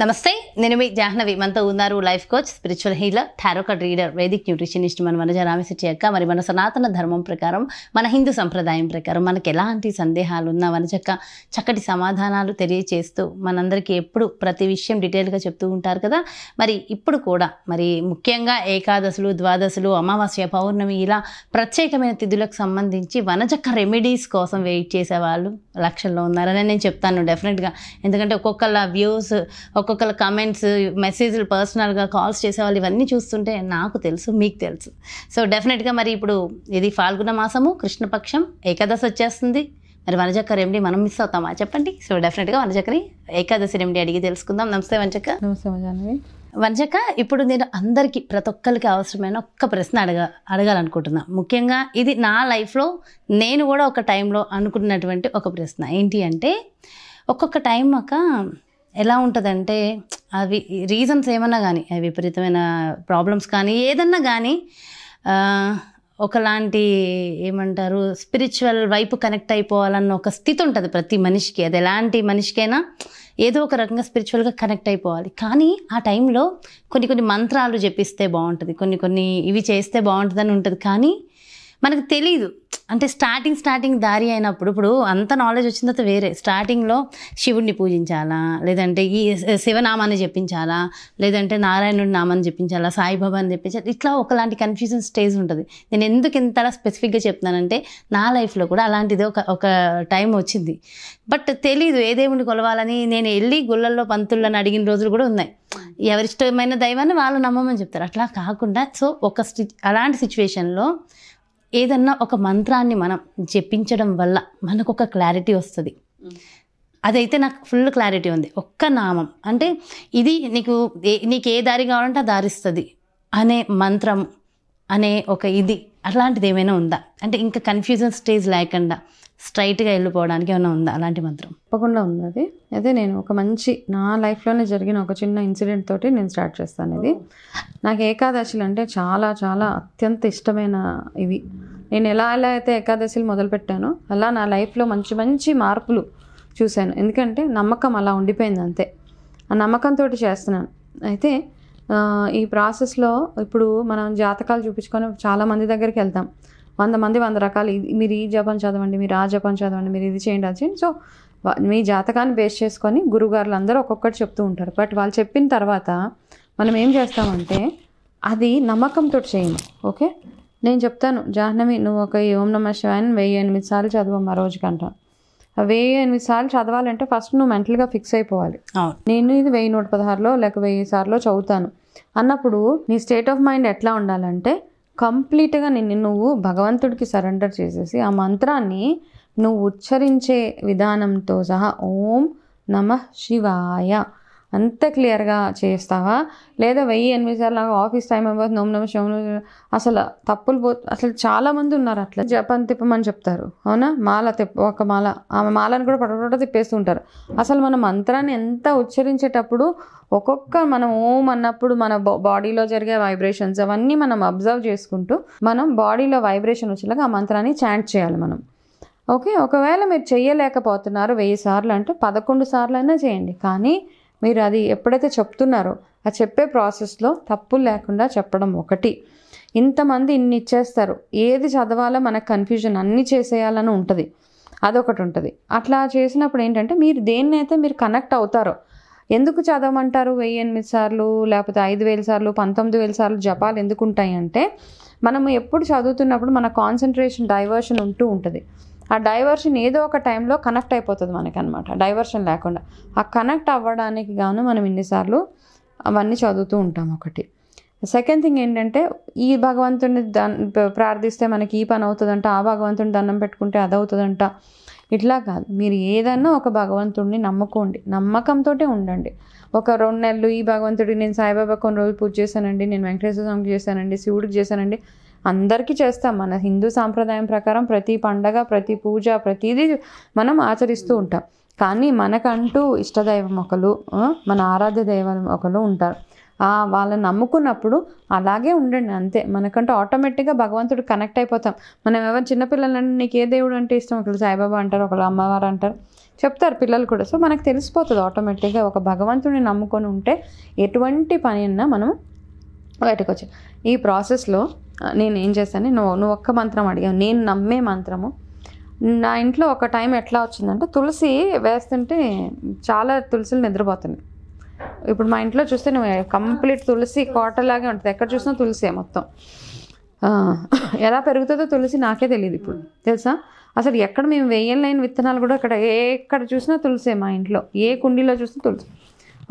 నమస్తే నేను మీ జాహ్నవి మనతో ఉన్నారు life coach spiritual healer tarot card reader vedic nutritionist మన మనజ రామశెట్టి అక్క మరి మన సనాతన ధర్మం ప్రకారం మన హిందూ సంప్రదాయం ప్రకారం మనకు ఎలాంటి సందేహాలు ఉన్నా వనజక్క చక్కటి సమాధానాలు తెలియచేస్తూ మనందరికీ ఎప్పుడు ప్రతి విషయం డీటెయిల్గా చెప్తూ ఉంటారు కదా మరి ఇప్పుడు కూడా మరి ముఖ్యంగా ఏకాదశులు ద్వాదశులు అమావాస్య పౌర్ణమి ఇలా ప్రత్యేకమైన తిథులకు సంబంధించి వనజక్క రెమెడీస్ కోసం వెయిట్ చేసే వాళ్ళు లక్షల్లో ఉన్నారని నేను చెప్తాను డెఫినెట్గా ఎందుకంటే ఒక్కొక్కళ్ళ వ్యూస్ ఒక్కొక్కరు కమెంట్స్ మెసేజ్లు పర్సనల్గా కాల్స్ చేసేవాళ్ళు ఇవన్నీ చూస్తుంటే నాకు తెలుసు మీకు తెలుసు సో డెఫినెట్గా మరి ఇప్పుడు ఇది ఫాల్గుణ మాసము కృష్ణపక్షం ఏకాదశి వచ్చేస్తుంది మరి వనజక్క రెమెడీ మనం మిస్ అవుతామా చెప్పండి సో డెఫినెట్గా వనజక్కని ఏకాదశి రెమెడీ అడిగి తెలుసుకుందాం నమస్తే వంచక్క నమస్తే జాహ్నవి ఇప్పుడు నేను అందరికీ ప్రతి ఒక్కరికి అవసరమైన ఒక్క ప్రశ్న అడగ అడగాలనుకుంటున్నాను ముఖ్యంగా ఇది నా లైఫ్లో నేను కూడా ఒక టైంలో అనుకున్నటువంటి ఒక ప్రశ్న ఏంటి అంటే ఒక్కొక్క టైం ఒక ఎలా ఉంటుందంటే అవి రీజన్స్ ఏమన్నా కానీ అవి విపరీతమైన ప్రాబ్లమ్స్ కానీ ఏదన్నా కానీ ఒకలాంటి ఏమంటారు స్పిరిచువల్ వైపు కనెక్ట్ అయిపోవాలన్న ఒక స్థితి ఉంటుంది ప్రతి మనిషికి అది ఎలాంటి మనిషికైనా ఏదో ఒక రకంగా స్పిరిచువల్గా కనెక్ట్ అయిపోవాలి కానీ ఆ టైంలో కొన్ని కొన్ని మంత్రాలు చెప్పిస్తే బాగుంటుంది కొన్ని కొన్ని ఇవి చేస్తే బాగుంటుందని ఉంటుంది కానీ మనకు తెలీదు అంటే స్టార్టింగ్ స్టార్టింగ్ దారి అయినప్పుడు ఇప్పుడు అంత నాలెడ్జ్ వచ్చిన తర్వాత వేరే స్టార్టింగ్లో శివుడిని పూజించాలా లేదంటే ఈ శివనామాన్ని చెప్పించాలా లేదంటే నారాయణుడి నామాన్ని చెప్పించాలా సాయిబాబా అని చెప్పించాలి ఇట్లా ఒకలాంటి కన్ఫ్యూజన్ స్టేజ్ ఉంటుంది నేను ఎందుకు ఇంతలా స్పెసిఫిక్గా చెప్తున్నానంటే నా లైఫ్లో కూడా అలాంటిది ఒక ఒక టైం వచ్చింది బట్ తెలీదు ఏ దేవుడిని కొలవాలని నేను వెళ్ళి గుళ్ళల్లో పంతుళ్ళని అడిగిన రోజులు కూడా ఉన్నాయి ఎవరిష్టమైన దైవాన్ని వాళ్ళు నమ్మమని చెప్తారు అట్లా కాకుండా సో ఒక అలాంటి సిచ్యువేషన్లో ఏదన్నా ఒక మంత్రాన్ని మనం జపించడం వల్ల మనకు ఒక క్లారిటీ వస్తుంది అదైతే నాకు ఫుల్ క్లారిటీ ఉంది ఒక్క నామం అంటే ఇది నీకు నీకు ఏ దారి కావాలంటే ఆ దారిస్తుంది అనే మంత్రం అనే ఒక ఇది అలాంటిది ఏమైనా ఉందా అంటే ఇంకా కన్ఫ్యూజన్ స్టేజ్ లేకుండా స్ట్రైట్గా వెళ్ళిపోవడానికి ఏమైనా ఉందా అలాంటి మాత్రం తప్పకుండా ఉంది అది అదే నేను ఒక మంచి నా లైఫ్లోనే జరిగిన ఒక చిన్న ఇన్సిడెంట్ తోటి నేను స్టార్ట్ చేస్తాను ఇది నాకు ఏకాదశిలు అంటే చాలా చాలా అత్యంత ఇష్టమైన ఇవి నేను ఎలా ఎలా అయితే ఏకాదశులు మొదలుపెట్టానో అలా నా లైఫ్లో మంచి మంచి మార్పులు చూశాను ఎందుకంటే నమ్మకం అలా ఉండిపోయింది అంతే ఆ నమ్మకంతో చేస్తున్నాను అయితే ఈ ప్రాసెస్లో ఇప్పుడు మనం జాతకాలు చూపించుకొని చాలా మంది దగ్గరికి వెళ్తాం వంద మంది వంద రకాలు మీరు ఈ జపం చదవండి మీరు ఆ జపం చదవండి మీరు ఇది చేయండి అది చేయండి సో మీ జాతకాన్ని బేస్ చేసుకొని గురుగారులు అందరూ ఒక్కొక్కటి చెప్తూ ఉంటారు బట్ వాళ్ళు చెప్పిన తర్వాత మనం ఏం చేస్తామంటే అది నమ్మకంతో చేయము ఓకే నేను చెప్తాను జాహ్నవి నువ్వు ఒక ఓం నమ శివాయని వెయ్యి ఎనిమిది సార్లు చదవమ్మా రోజుకంటాను వెయ్యి ఎనిమిది సార్లు చదవాలంటే ఫస్ట్ నువ్వు మెంటల్గా ఫిక్స్ అయిపోవాలి నేను ఇది వెయ్యి నూట పదహారులో లేక వెయ్యి సార్లో చదువుతాను అన్నప్పుడు నీ స్టేట్ ఆఫ్ మైండ్ ఎట్లా ఉండాలంటే కంప్లీట్గా నిన్ను నువ్వు భగవంతుడికి సరెండర్ చేసేసి ఆ మంత్రాన్ని నువ్వు ఉచ్చరించే విధానంతో సహా ఓం నమ శివాయ అంత క్లియర్గా చేస్తావా లేదా వెయ్యి ఎనిమిది సార్లు నాకు ఆఫీస్ టైం అయిపోతుంది నోమ్ నమ్మ శివం అసలు తప్పులు పో అసలు చాలామంది ఉన్నారు అట్లా జపాన్ తిప్పమని చెప్తారు అవునా మాల తిప్ప ఒక మాల ఆమె మాలను కూడా పడపడ తిప్పేస్తుంటారు అసలు మన మంత్రాన్ని ఎంత ఉచ్చరించేటప్పుడు ఒక్కొక్క మనం ఓం అన్నప్పుడు మన బాడీలో జరిగే వైబ్రేషన్స్ అవన్నీ మనం అబ్జర్వ్ చేసుకుంటూ మనం బాడీలో వైబ్రేషన్ వచ్చేలాగా ఆ మంత్రాన్ని చాంట్ చేయాలి మనం ఓకే ఒకవేళ మీరు చేయలేకపోతున్నారు వెయ్యి సార్లు అంటే పదకొండు సార్లు అయినా చేయండి కానీ మీరు అది ఎప్పుడైతే చెప్తున్నారో ఆ చెప్పే ప్రాసెస్లో తప్పులు లేకుండా చెప్పడం ఒకటి ఇంతమంది ఇన్ని ఇచ్చేస్తారు ఏది చదవాలో మనకు కన్ఫ్యూజన్ అన్నీ చేసేయాలని ఉంటుంది అదొకటి ఉంటుంది అట్లా చేసినప్పుడు ఏంటంటే మీరు దేన్నైతే మీరు కనెక్ట్ అవుతారో ఎందుకు చదవమంటారు వెయ్యి ఎనిమిది సార్లు లేకపోతే ఐదు వేల సార్లు పంతొమ్మిది వేల సార్లు జపాలు ఎందుకు ఉంటాయి అంటే మనము ఎప్పుడు చదువుతున్నప్పుడు మన కాన్సన్ట్రేషన్ డైవర్షన్ ఉంటూ ఉంటుంది ఆ డైవర్షన్ ఏదో ఒక టైంలో కనెక్ట్ అయిపోతుంది మనకనమాట డైవర్షన్ లేకుండా ఆ కనెక్ట్ అవ్వడానికి గాను మనం ఇన్నిసార్లు అవన్నీ చదువుతూ ఉంటాం ఒకటి సెకండ్ థింగ్ ఏంటంటే ఈ భగవంతుడిని ప్రార్థిస్తే మనకి ఈ పని అవుతుందంట ఆ భగవంతుని దండం పెట్టుకుంటే అదవుతుందంట ఇట్లా కాదు మీరు ఏదన్నా ఒక భగవంతుడిని నమ్ముకోండి నమ్మకంతో ఉండండి ఒక రెండు నెలలు ఈ భగవంతుడి నేను సాయిబాబా కొన్ని రోజులు పూజ చేశానండి నేను వెంకటేశ్వర స్వామికి చేశానండి శివుడికి చేశానండి అందరికీ చేస్తాం మన హిందూ సాంప్రదాయం ప్రకారం ప్రతి పండగ ప్రతి పూజ ప్రతిదీ మనం ఆచరిస్తూ ఉంటాం కానీ మనకంటూ ఇష్టదైవం ఒకరు మన ఆరాధ్య దైవం ఒకరు ఉంటారు వాళ్ళని నమ్ముకున్నప్పుడు అలాగే ఉండండి అంతే మనకంటూ ఆటోమేటిక్గా భగవంతుడు కనెక్ట్ అయిపోతాం మనం ఎవరు చిన్నపిల్లలంటే నీకు ఏ దేవుడు అంటే ఇష్టం ఒకళ్ళు సాయిబాబా అంటారు ఒకళ్ళు అమ్మవారు అంటారు చెప్తారు పిల్లలు కూడా సో మనకు తెలిసిపోతుంది ఆటోమేటిక్గా ఒక భగవంతుడిని నమ్ముకొని ఉంటే ఎటువంటి పని అయినా మనం బయటకు వచ్చాం ఈ ప్రాసెస్లో నేను ఏం చేశాను నువ్వు నువ్వు ఒక్క మంత్రం అడిగావు నేను నమ్మే మంత్రము నా ఇంట్లో ఒక టైం ఎట్లా వచ్చిందంటే తులసి వేస్తుంటే చాలా తులసిలు నిద్రపోతున్నాయి ఇప్పుడు మా ఇంట్లో చూస్తే నువ్వు కంప్లీట్ తులసి కోటలాగే ఉంటుంది ఎక్కడ చూసినా తులసే మొత్తం ఎలా పెరుగుతుందో తులసి నాకే తెలియదు ఇప్పుడు తెలుసా అసలు ఎక్కడ మేము వేయలేని విత్తనాలు కూడా అక్కడ ఎక్కడ చూసినా తులసే మా ఇంట్లో ఏ కుండీలో చూసినా తులసి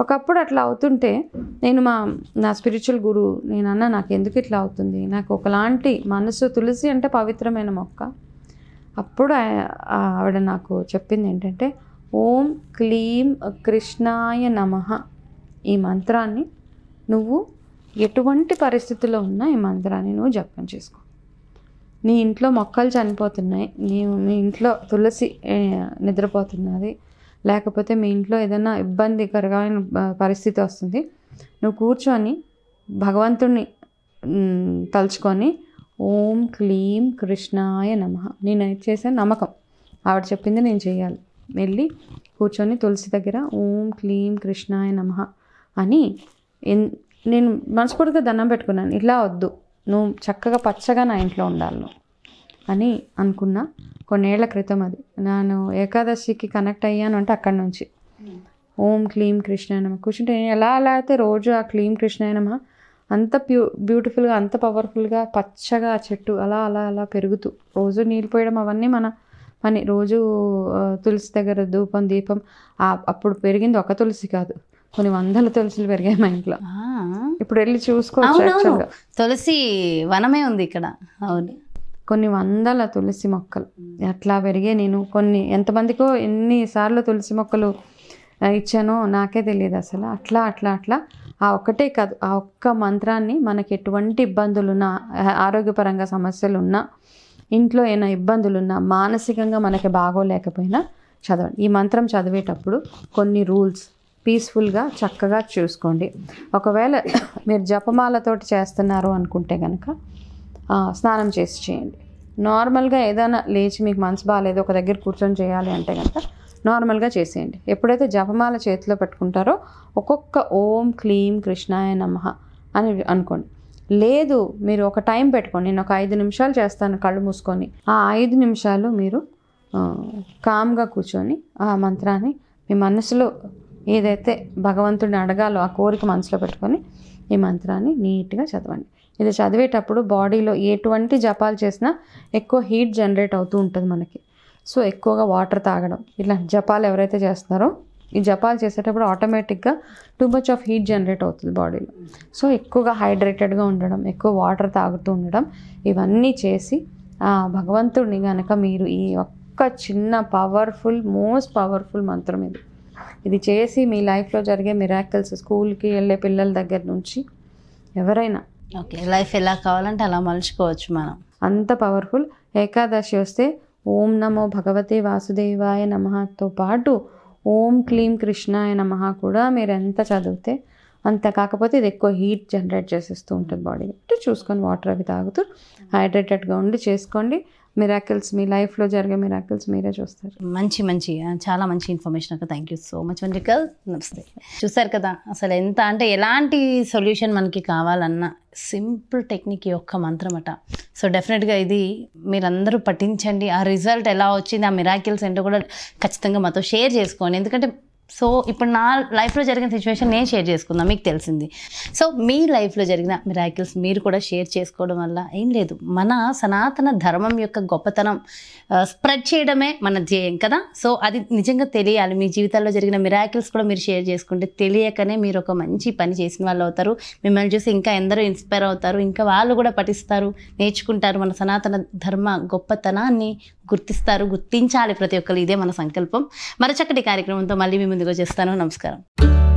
ఒకప్పుడు అట్లా అవుతుంటే నేను మా నా స్పిరిచువల్ గురువు అన్న నాకు ఎందుకు ఇట్లా అవుతుంది నాకు ఒకలాంటి మనసు తులసి అంటే పవిత్రమైన మొక్క అప్పుడు ఆవిడ నాకు చెప్పింది ఏంటంటే ఓం క్లీం కృష్ణాయ నమ ఈ మంత్రాన్ని నువ్వు ఎటువంటి పరిస్థితుల్లో ఉన్నా ఈ మంత్రాన్ని నువ్వు జపం చేసుకో నీ ఇంట్లో మొక్కలు చనిపోతున్నాయి నీ నీ ఇంట్లో తులసి నిద్రపోతున్నది లేకపోతే మీ ఇంట్లో ఏదైనా ఇబ్బందికరమైన పరిస్థితి వస్తుంది నువ్వు కూర్చొని భగవంతుడిని తలుచుకొని ఓం క్లీం కృష్ణాయ నమ అయితే చేసే నమ్మకం ఆవిడ చెప్పింది నేను చేయాలి వెళ్ళి కూర్చొని తులసి దగ్గర ఓం క్లీం కృష్ణాయ నమ అని నేను మనస్ఫూర్తిగా దండం పెట్టుకున్నాను ఇలా వద్దు నువ్వు చక్కగా పచ్చగా నా ఇంట్లో ఉండాలి నువ్వు అని అనుకున్నా కొన్నేళ్ల క్రితం అది నేను ఏకాదశికి కనెక్ట్ అయ్యాను అంటే అక్కడి నుంచి ఓం క్లీం కృష్ణాయనమ కూర్చుంటే ఎలా ఎలా అయితే రోజు ఆ క్లీం కృష్ణాయనమ అంత ప్యూ బ్యూటిఫుల్గా అంత పవర్ఫుల్గా పచ్చగా ఆ చెట్టు అలా అలా అలా పెరుగుతూ రోజు నీళ్ళు పోయడం అవన్నీ మన పని రోజు తులసి దగ్గర ధూపం దీపం అప్పుడు పెరిగింది ఒక తులసి కాదు కొన్ని వందల తులసిలు పెరిగాయి మా ఇంట్లో ఇప్పుడు వెళ్ళి చూసుకోవచ్చు తులసి వనమే ఉంది ఇక్కడ అవును కొన్ని వందల తులసి మొక్కలు అట్లా పెరిగే నేను కొన్ని ఎంతమందికో ఎన్నిసార్లు తులసి మొక్కలు ఇచ్చానో నాకే తెలియదు అసలు అట్లా అట్లా అట్లా ఆ ఒక్కటే కాదు ఆ ఒక్క మంత్రాన్ని మనకి ఎటువంటి ఇబ్బందులున్నా ఆరోగ్యపరంగా సమస్యలు ఉన్నా ఇంట్లో ఏమైనా ఇబ్బందులున్నా మానసికంగా మనకి బాగోలేకపోయినా చదవండి ఈ మంత్రం చదివేటప్పుడు కొన్ని రూల్స్ పీస్ఫుల్గా చక్కగా చూసుకోండి ఒకవేళ మీరు జపమాలతోటి చేస్తున్నారు అనుకుంటే కనుక స్నానం చేసి చేయండి నార్మల్గా ఏదైనా లేచి మీకు మనసు బాగాలేదు ఒక దగ్గర కూర్చొని చేయాలి అంటే కనుక నార్మల్గా చేసేయండి ఎప్పుడైతే జపమాల చేతిలో పెట్టుకుంటారో ఒక్కొక్క ఓం క్లీం కృష్ణాయ నమ అని అనుకోండి లేదు మీరు ఒక టైం పెట్టుకోండి నేను ఒక ఐదు నిమిషాలు చేస్తాను కళ్ళు మూసుకొని ఆ ఐదు నిమిషాలు మీరు కామ్గా కూర్చొని ఆ మంత్రాన్ని మీ మనసులో ఏదైతే భగవంతుడిని అడగాలో ఆ కోరిక మనసులో పెట్టుకొని ఈ మంత్రాన్ని నీట్గా చదవండి ఇది చదివేటప్పుడు బాడీలో ఎటువంటి జపాలు చేసినా ఎక్కువ హీట్ జనరేట్ అవుతూ ఉంటుంది మనకి సో ఎక్కువగా వాటర్ తాగడం ఇలా జపాలు ఎవరైతే చేస్తున్నారో ఈ జపాలు చేసేటప్పుడు ఆటోమేటిక్గా too much of heat generate అవుతుంది బాడీలో సో ఎక్కువగా హైడ్రేటెడ్గా ఉండడం ఎక్కువ వాటర్ తాగుతూ ఉండడం ఇవన్నీ చేసి భగవంతుడిని కనుక మీరు ఈ ఒక్క చిన్న పవర్ఫుల్ మోస్ట్ పవర్ఫుల్ మంత్రం ఇది ఇది చేసి మీ లైఫ్లో జరిగే మిరాకిల్స్ స్కూల్కి వెళ్ళే పిల్లల దగ్గర నుంచి ఎవరైనా ఓకే లైఫ్ ఎలా కావాలంటే అలా మలుచుకోవచ్చు మనం అంత పవర్ఫుల్ ఏకాదశి వస్తే ఓం నమో భగవతి వాసుదేవాయ నమతో పాటు ఓం క్లీం కృష్ణాయ నమ కూడా మీరు ఎంత చదివితే అంత కాకపోతే ఇది ఎక్కువ హీట్ జనరేట్ చేసేస్తూ ఉంటుంది బాడీ చూసుకొని వాటర్ అవి తాగుతూ హైడ్రేటెడ్గా ఉండి చేసుకోండి మిరాకిల్స్ మీ లైఫ్లో జరిగే మిరాకిల్స్ మీరే చూస్తారు మంచి మంచి చాలా మంచి ఇన్ఫర్మేషన్ అక్క థ్యాంక్ యూ సో మచ్ వంజికల్ నమస్తే చూసారు కదా అసలు ఎంత అంటే ఎలాంటి సొల్యూషన్ మనకి కావాలన్నా సింపుల్ టెక్నిక్ యొక్క మంత్రం అట సో డెఫినెట్గా ఇది మీరందరూ పఠించండి ఆ రిజల్ట్ ఎలా వచ్చింది ఆ మిరాకిల్స్ ఏంటో కూడా ఖచ్చితంగా మాతో షేర్ చేసుకోండి ఎందుకంటే సో ఇప్పుడు నా లైఫ్లో జరిగిన సిచ్యువేషన్ నేను షేర్ చేసుకుందాం మీకు తెలిసింది సో మీ లైఫ్లో జరిగిన మిరాకిల్స్ మీరు కూడా షేర్ చేసుకోవడం వల్ల ఏం లేదు మన సనాతన ధర్మం యొక్క గొప్పతనం స్ప్రెడ్ చేయడమే మన ధ్యేయం కదా సో అది నిజంగా తెలియాలి మీ జీవితాల్లో జరిగిన మిరాకిల్స్ కూడా మీరు షేర్ చేసుకుంటే తెలియకనే మీరు ఒక మంచి పని చేసిన వాళ్ళు అవుతారు మిమ్మల్ని చూసి ఇంకా ఎందరో ఇన్స్పైర్ అవుతారు ఇంకా వాళ్ళు కూడా పఠిస్తారు నేర్చుకుంటారు మన సనాతన ధర్మ గొప్పతనాన్ని గుర్తిస్తారు గుర్తించాలి ప్రతి ఒక్కరు ఇదే మన సంకల్పం మరచక్కటి కార్యక్రమంతో మళ్ళీ మేము ముందుకు వచ్చేస్తాను నమస్కారం